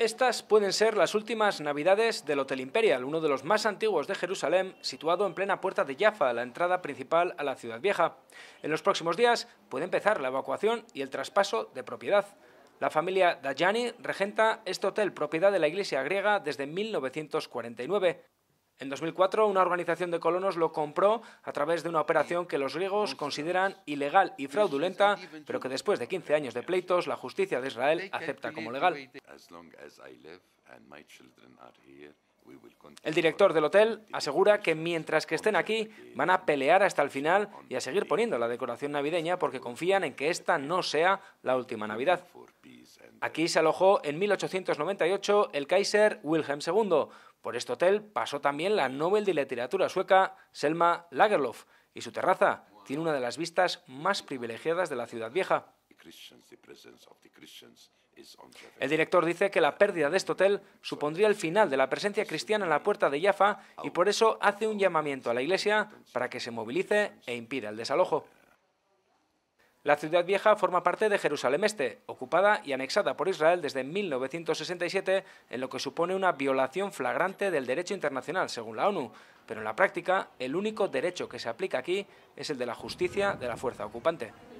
Estas pueden ser las últimas navidades del Hotel Imperial, uno de los más antiguos de Jerusalén, situado en plena puerta de Jaffa, la entrada principal a la ciudad vieja. En los próximos días puede empezar la evacuación y el traspaso de propiedad. La familia Dajani regenta este hotel propiedad de la iglesia griega desde 1949. En 2004, una organización de colonos lo compró a través de una operación que los griegos consideran ilegal y fraudulenta, pero que después de 15 años de pleitos, la justicia de Israel acepta como legal. El director del hotel asegura que mientras que estén aquí van a pelear hasta el final y a seguir poniendo la decoración navideña porque confían en que esta no sea la última Navidad. Aquí se alojó en 1898 el Kaiser Wilhelm II. Por este hotel pasó también la Nobel de Literatura sueca Selma Lagerlöf y su terraza tiene una de las vistas más privilegiadas de la ciudad vieja. El director dice que la pérdida de este hotel supondría el final de la presencia cristiana en la puerta de Jaffa y por eso hace un llamamiento a la Iglesia para que se movilice e impida el desalojo. La ciudad vieja forma parte de Jerusalén Este, ocupada y anexada por Israel desde 1967, en lo que supone una violación flagrante del derecho internacional, según la ONU. Pero en la práctica, el único derecho que se aplica aquí es el de la justicia de la fuerza ocupante.